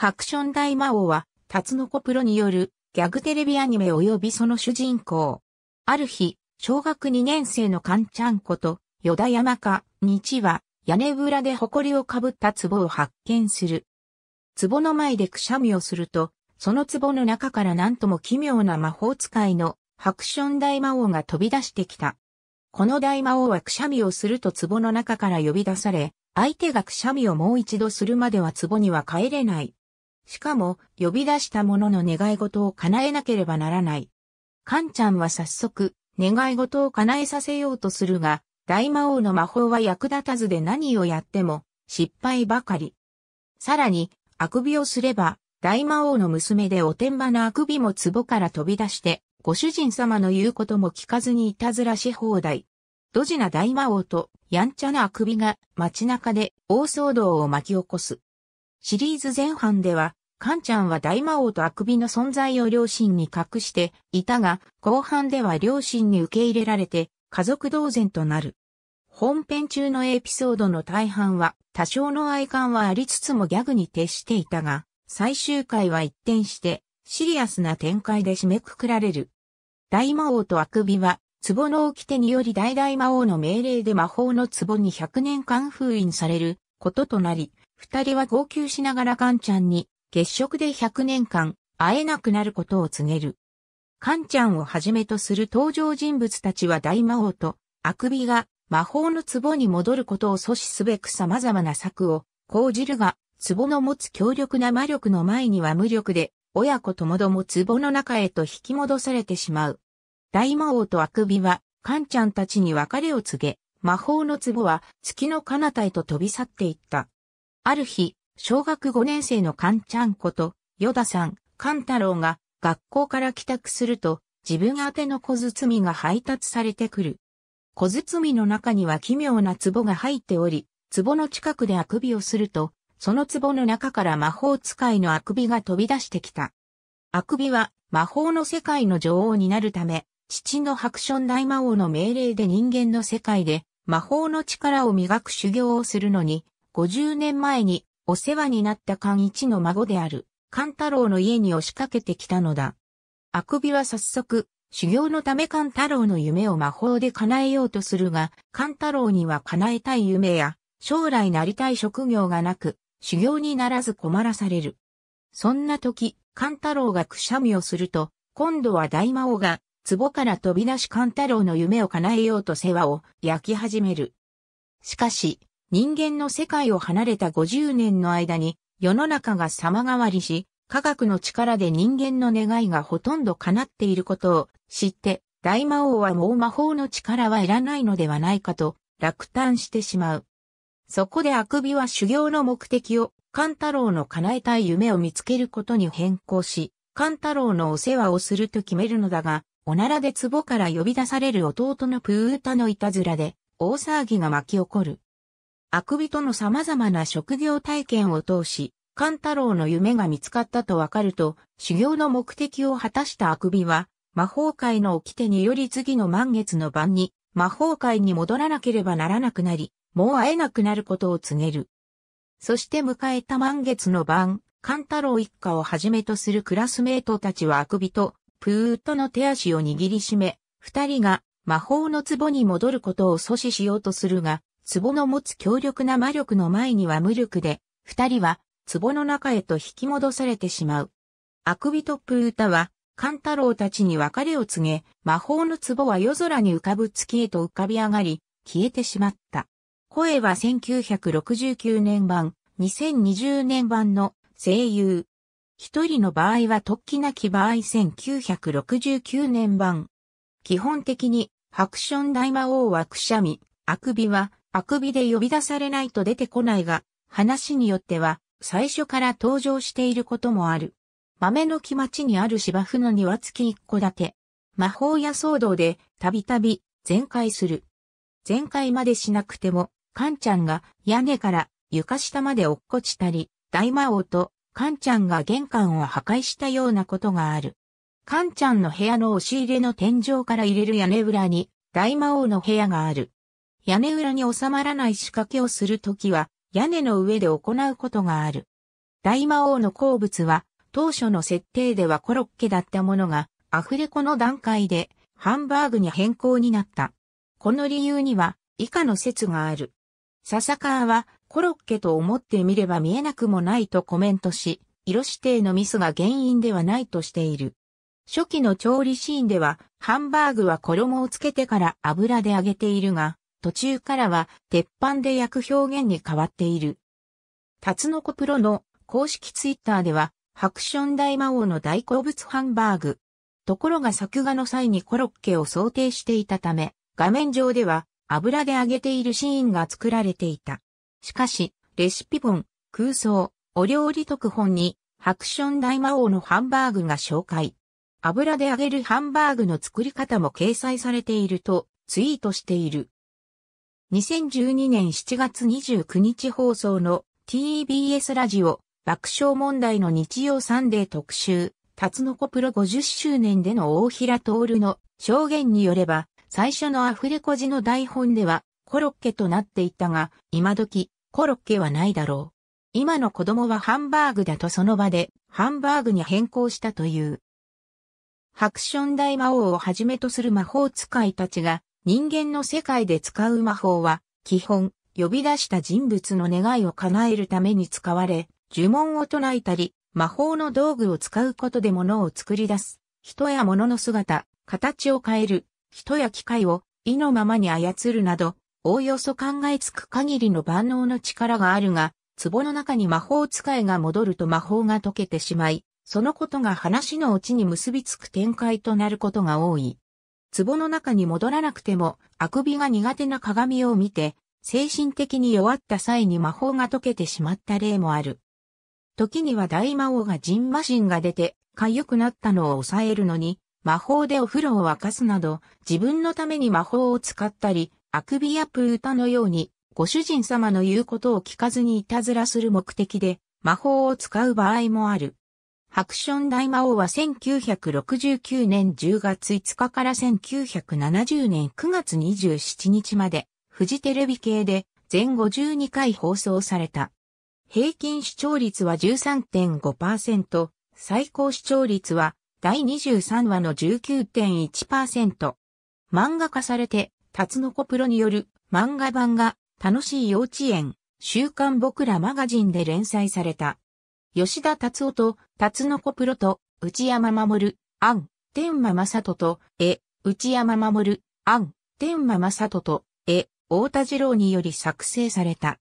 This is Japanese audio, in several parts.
ハクション大魔王は、タツノコプロによるギャグテレビアニメ及びその主人公。ある日、小学2年生のカンちゃんこと、ヨダヤマカ、日は、屋根裏で埃をかぶった壺を発見する。壺の前でくしゃみをすると、その壺の中から何とも奇妙な魔法使いのハクション大魔王が飛び出してきた。この大魔王はくしゃみをすると壺の中から呼び出され、相手がくしゃみをもう一度するまでは壺には帰れない。しかも、呼び出した者の願い事を叶えなければならない。カンちゃんは早速、願い事を叶えさせようとするが、大魔王の魔法は役立たずで何をやっても、失敗ばかり。さらに、あくびをすれば、大魔王の娘でおてんばなあくびも壺から飛び出して、ご主人様の言うことも聞かずにいたずらし放題。ドジな大魔王と、やんちゃなあくびが街中で大騒動を巻き起こす。シリーズ前半では、カンちゃんは大魔王とあくびの存在を両親に隠していたが、後半では両親に受け入れられて、家族同然となる。本編中のエピソードの大半は、多少の愛感はありつつもギャグに徹していたが、最終回は一転して、シリアスな展開で締めくくられる。大魔王とあくびは、壺の掟により大大魔王の命令で魔法の壺に100年間封印されることとなり、二人は号泣しながらカンちゃんに月食で100年間会えなくなることを告げる。カンちゃんをはじめとする登場人物たちは大魔王とあくびが魔法の壺に戻ることを阻止すべく様々な策を講じるが、壺の持つ強力な魔力の前には無力で、親子ともども壺の中へと引き戻されてしまう。大魔王とあくびは、カンちゃんたちに別れを告げ、魔法の壺は月の彼方へと飛び去っていった。ある日、小学5年生のカンちゃんこと、ヨダさん、カン太郎が学校から帰宅すると、自分宛ての小包が配達されてくる。小包の中には奇妙な壺が入っており、壺の近くであくびをすると、その壺の中から魔法使いのあくびが飛び出してきた。あくびは魔法の世界の女王になるため、父のハクション大魔王の命令で人間の世界で魔法の力を磨く修行をするのに、50年前にお世話になった勘一の孫である、勘太郎の家に押しかけてきたのだ。あくびは早速、修行のため勘太郎の夢を魔法で叶えようとするが、勘太郎には叶えたい夢や、将来なりたい職業がなく、修行にならず困らされる。そんな時、勘太郎がくしゃみをすると、今度は大魔王が、壺から飛び出し勘太郎の夢を叶えようと世話を焼き始める。しかし、人間の世界を離れた50年の間に世の中が様変わりし、科学の力で人間の願いがほとんど叶っていることを知って、大魔王はもう魔法の力はいらないのではないかと落胆してしまう。そこであくびは修行の目的を、勘太郎の叶えたい夢を見つけることに変更し、勘太郎のお世話をすると決めるのだが、おならで壺から呼び出される弟のプータのいたずらで、大騒ぎが巻き起こる。あくびとの様々な職業体験を通し、勘太郎の夢が見つかったとわかると、修行の目的を果たしたあくびは、魔法界の掟により次の満月の晩に、魔法界に戻らなければならなくなり、もう会えなくなることを告げる。そして迎えた満月の晩、勘太郎一家をはじめとするクラスメートたちはあくびと、プーッとの手足を握りしめ、二人が魔法の壺に戻ることを阻止しようとするが、壺の持つ強力な魔力の前には無力で、二人は壺の中へと引き戻されてしまう。あくびトップ歌は、カンタロウたちに別れを告げ、魔法の壺は夜空に浮かぶ月へと浮かび上がり、消えてしまった。声は1969年版、2020年版の声優。一人の場合は突起なき場合1969年版。基本的に、ハクション大魔王はくしゃみ、あくびはあくびで呼び出されないと出てこないが、話によっては、最初から登場していることもある。豆の木町にある芝生の庭付き一戸建て。魔法や騒動で、たびたび、全開する。全開までしなくても、カンちゃんが屋根から床下まで落っこちたり、大魔王とカンちゃんが玄関を破壊したようなことがある。カンちゃんの部屋の押し入れの天井から入れる屋根裏に大魔王の部屋がある。屋根裏に収まらない仕掛けをするときは、屋根の上で行うことがある。大魔王の好物は、当初の設定ではコロッケだったものが、アフレコの段階で、ハンバーグに変更になった。この理由には、以下の説がある。笹川は、コロッケと思ってみれば見えなくもないとコメントし、色指定のミスが原因ではないとしている。初期の調理シーンでは、ハンバーグは衣をつけてから油で揚げているが、途中からは鉄板で焼く表現に変わっている。タツノコプロの公式ツイッターでは、ハクション大魔王の大好物ハンバーグ。ところが作画の際にコロッケを想定していたため、画面上では油で揚げているシーンが作られていた。しかし、レシピ本、空想、お料理特本に、ハクション大魔王のハンバーグが紹介。油で揚げるハンバーグの作り方も掲載されているとツイートしている。2012年7月29日放送の TBS ラジオ爆笑問題の日曜サンデー特集、タツノコプロ50周年での大平徹の証言によれば、最初のアフレコ時の台本ではコロッケとなっていたが、今時コロッケはないだろう。今の子供はハンバーグだとその場でハンバーグに変更したという。ハクション大魔王をはじめとする魔法使いたちが人間の世界で使う魔法は、基本、呼び出した人物の願いを叶えるために使われ、呪文を唱えたり、魔法の道具を使うことで物を作り出す。人や物の姿、形を変える。人や機械を意のままに操るなど、おおよそ考えつく限りの万能の力があるが、壺の中に魔法使いが戻ると魔法が解けてしまい、そのことが話のうちに結びつく展開となることが多い。壺の中に戻らなくても、あくびが苦手な鏡を見て、精神的に弱った際に魔法が解けてしまった例もある。時には大魔王がジンマシンが出て、痒くなったのを抑えるのに、魔法でお風呂を沸かすなど、自分のために魔法を使ったり、あくびやプータのように、ご主人様の言うことを聞かずにいたずらする目的で、魔法を使う場合もある。ハクション大魔王は1969年10月5日から1970年9月27日まで、フジテレビ系で全52回放送された。平均視聴率は13.5%、最高視聴率は第23話の19.1%。漫画化されて、タツノコプロによる漫画版が楽しい幼稚園、週刊僕らマガジンで連載された。吉田達夫と、達の子プロと、内山守、安、天馬正人と、え、内山守、安、天馬正人と、え、大田次郎により作成された。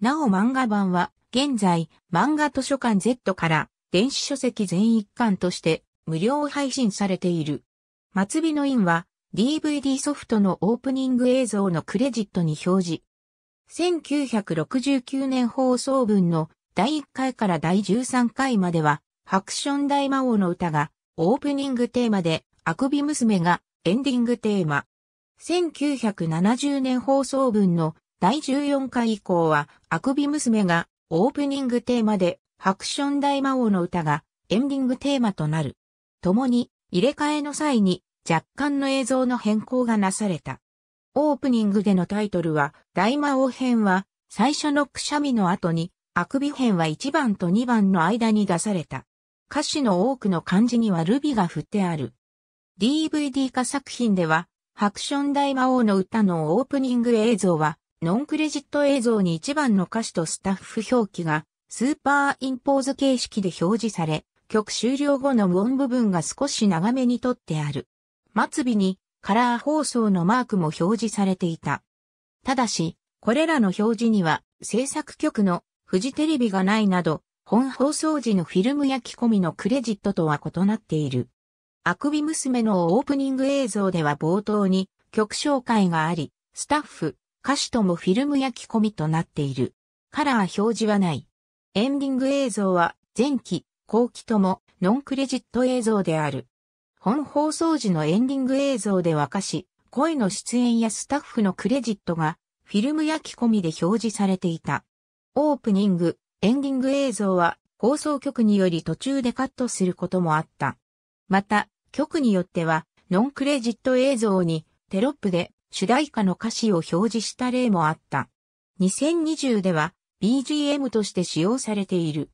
なお漫画版は、現在、漫画図書館 Z から、電子書籍全一巻として、無料配信されている。末尾の印は、DVD ソフトのオープニング映像のクレジットに表示。1969年放送分の第1回から第13回までは、ハクション大魔王の歌がオープニングテーマで、あくび娘がエンディングテーマ。1970年放送分の第14回以降は、あくび娘がオープニングテーマで、ハクション大魔王の歌がエンディングテーマとなる。共に入れ替えの際に若干の映像の変更がなされた。オープニングでのタイトルは、大魔王編は、最初のくしゃみの後に、あくび編は1番と2番の間に出された。歌詞の多くの漢字にはルビが振ってある。DVD 化作品では、ハクション大魔王の歌のオープニング映像は、ノンクレジット映像に1番の歌詞とスタッフ表記が、スーパーインポーズ形式で表示され、曲終了後の無音部分が少し長めにとってある。末尾にカラー放送のマークも表示されていた。ただし、これらの表示には制作曲のフジテレビがないなど、本放送時のフィルム焼き込みのクレジットとは異なっている。あくび娘のオープニング映像では冒頭に曲紹介があり、スタッフ、歌手ともフィルム焼き込みとなっている。カラー表示はない。エンディング映像は前期、後期ともノンクレジット映像である。本放送時のエンディング映像では歌詞、声の出演やスタッフのクレジットがフィルム焼き込みで表示されていた。オープニング、エンディング映像は放送局により途中でカットすることもあった。また、局によっては、ノンクレジット映像にテロップで主題歌の歌詞を表示した例もあった。2020では BGM として使用されている。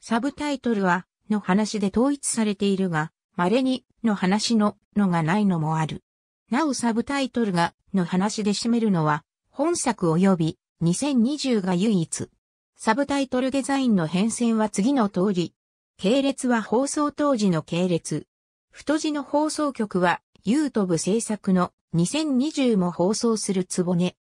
サブタイトルは、の話で統一されているが、稀に、の話の、のがないのもある。なおサブタイトルが、の話で占めるのは、本作及び、2020が唯一。サブタイトルデザインの変遷は次の通り。系列は放送当時の系列。太字の放送局は、ユートブ制作の2020も放送するつぼね。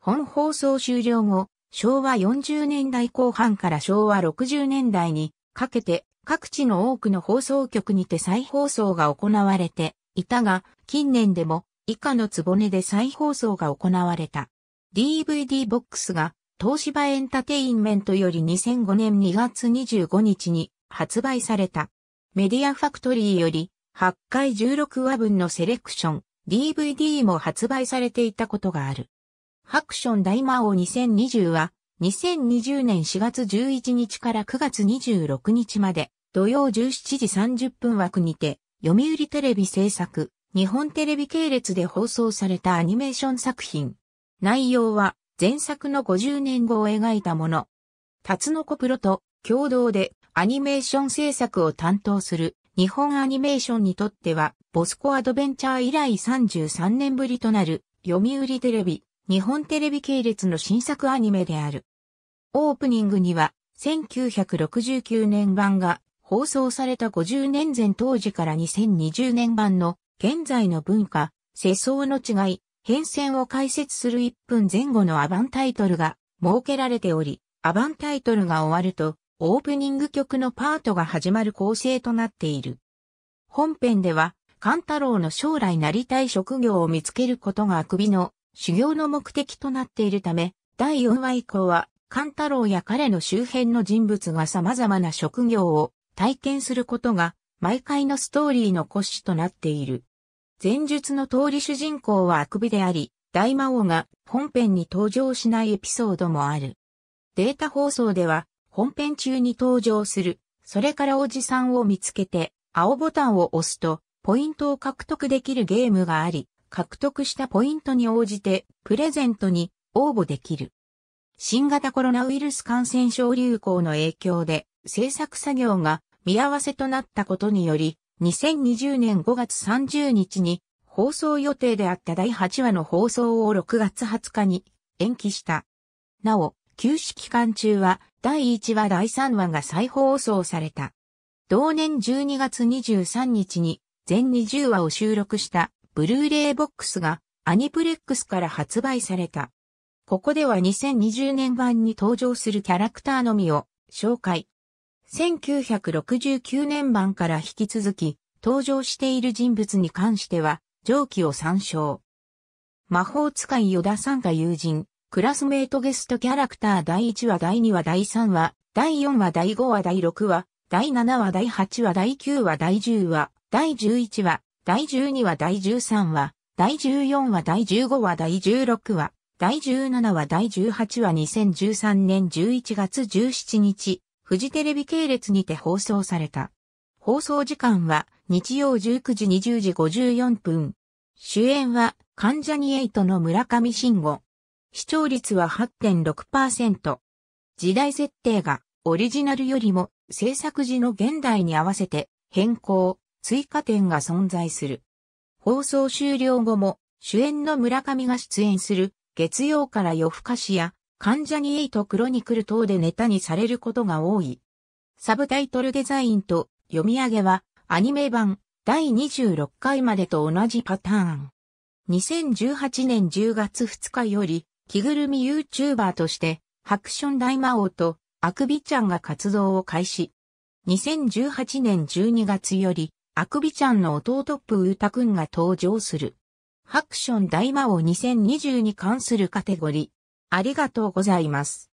本放送終了後、昭和40年代後半から昭和60年代にかけて各地の多くの放送局にて再放送が行われていたが、近年でも以下のつぼねで再放送が行われた。DVD ボックスが東芝エンタテインメントより2005年2月25日に発売された。メディアファクトリーより8回16話分のセレクション、DVD も発売されていたことがある。ハクション大魔王2020は、2020年4月11日から9月26日まで、土曜17時30分枠にて、読売テレビ制作、日本テレビ系列で放送されたアニメーション作品。内容は、前作の50年後を描いたもの。タツノコプロと共同でアニメーション制作を担当する日本アニメーションにとってはボスコアドベンチャー以来33年ぶりとなる読売テレビ、日本テレビ系列の新作アニメである。オープニングには1969年版が放送された50年前当時から2020年版の現在の文化、世相の違い、変遷を解説する1分前後のアバンタイトルが設けられており、アバンタイトルが終わると、オープニング曲のパートが始まる構成となっている。本編では、カンタロウの将来なりたい職業を見つけることがあくびの修行の目的となっているため、第4話以降は、カンタロウや彼の周辺の人物が様々な職業を体験することが、毎回のストーリーの骨子となっている。前述の通り主人公はあくびであり、大魔王が本編に登場しないエピソードもある。データ放送では本編中に登場する、それからおじさんを見つけて青ボタンを押すとポイントを獲得できるゲームがあり、獲得したポイントに応じてプレゼントに応募できる。新型コロナウイルス感染症流行の影響で制作作業が見合わせとなったことにより2020年5月30日に放送予定であった第8話の放送を6月20日に延期した。なお、休止期間中は第1話第3話が再放送された。同年12月23日に全20話を収録したブルーレイボックスがアニプレックスから発売された。ここでは2020年版に登場するキャラクターのみを紹介、1969年版から引き続き、登場している人物に関しては、上記を参照。魔法使い与田さんが友人、クラスメイトゲストキャラクター第1話第2話第3話、第4話第5話第6話、第7話第8話第9話第10話、第11話、第12話第13話、第14話第15話第16話、第17話第18話2013年11月17日、フジテレビ系列にて放送された。放送時間は日曜19時20時54分。主演は関ジャニエイトの村上信吾。視聴率は8.6%。時代設定がオリジナルよりも制作時の現代に合わせて変更、追加点が存在する。放送終了後も主演の村上が出演する月曜から夜更かしや関ジャニエイトクロニクル等でネタにされることが多い。サブタイトルデザインと読み上げはアニメ版第26回までと同じパターン。2018年10月2日より着ぐるみ YouTuber としてハクション大魔王とアクビちゃんが活動を開始。2018年12月よりアクビちゃんの弟プータくんが登場する。ハクション大魔王2020に関するカテゴリー。ありがとうございます。